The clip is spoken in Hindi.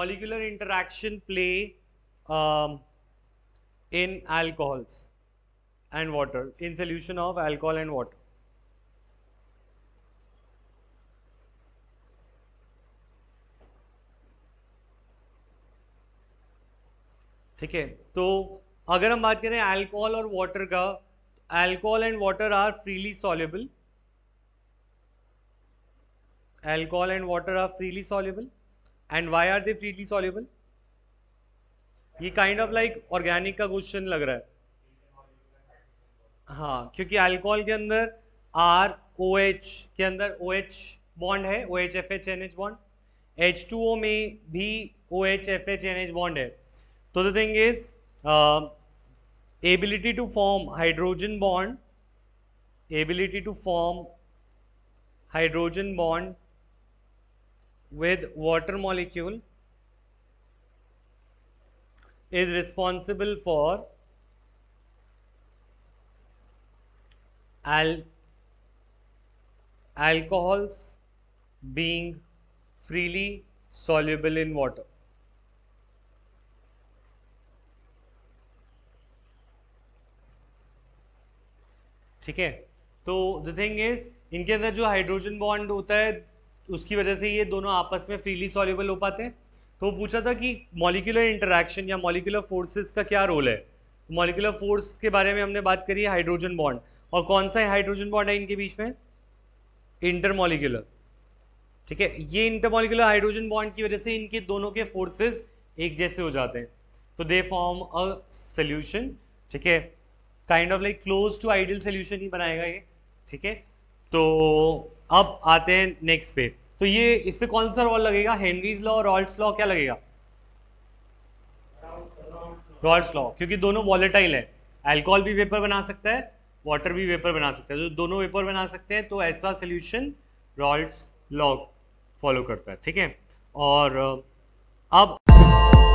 molecular interaction play um, in alcohols and water in solution of alcohol and water ठीक है तो अगर हम बात करें अल्कोहल और वाटर का alcohol and water are freely soluble alcohol and water are freely soluble and why are they freely soluble ये काइंड ऑफ लाइक ऑर्गेनिक का क्वेश्चन लग रहा है हाँ क्योंकि अल्कोहल के अंदर आर ओ एच के अंदर ओ एच बॉन्ड है O H F H N H bond H two O में भी O H F H N H bond है तो thing is ability to form hydrogen bond ability to form hydrogen bond with water molecule is responsible for al alcohols being freely soluble in water. ठीक है तो द थिंग इज इनके अंदर जो हाइड्रोजन बॉन्ड होता है उसकी वजह से ये दोनों आपस में फ्रीली सॉल्यूबल हो पाते हैं तो पूछा था कि मॉलिकुलर इंटरेक्शन या मॉलिकुलर फोर्सेस का क्या रोल है तो मॉलिकुलर फोर्स के बारे में हमने बात करी है हाइड्रोजन बॉन्ड और कौन सा हाइड्रोजन बॉन्ड है इनके बीच में मॉलिकुलर ठीक है ये मॉलिकुलर हाइड्रोजन बॉन्ड की वजह से इनके दोनों के फोर्सेज एक जैसे हो जाते हैं तो दे फॉर्म अ सोल्यूशन ठीक है kind of like close to ideal solution ही बनाएगा ये ठीक है तो अब आते हैं नेक्स्ट पे तो ये इस पे कौन सा रोल लगेगा हेनरीज लॉ और रॉल्स लॉ क्या लगेगा रॉल्ट लॉ क्योंकि दोनों वॉलेटाइल है एल्कोहल भी वेपर बना सकता है वाटर भी वेपर बना सकता है जो तो दोनों वेपर बना सकते हैं तो ऐसा सोल्यूशन रॉल्ट लॉ फॉलो करता है ठीक है और अब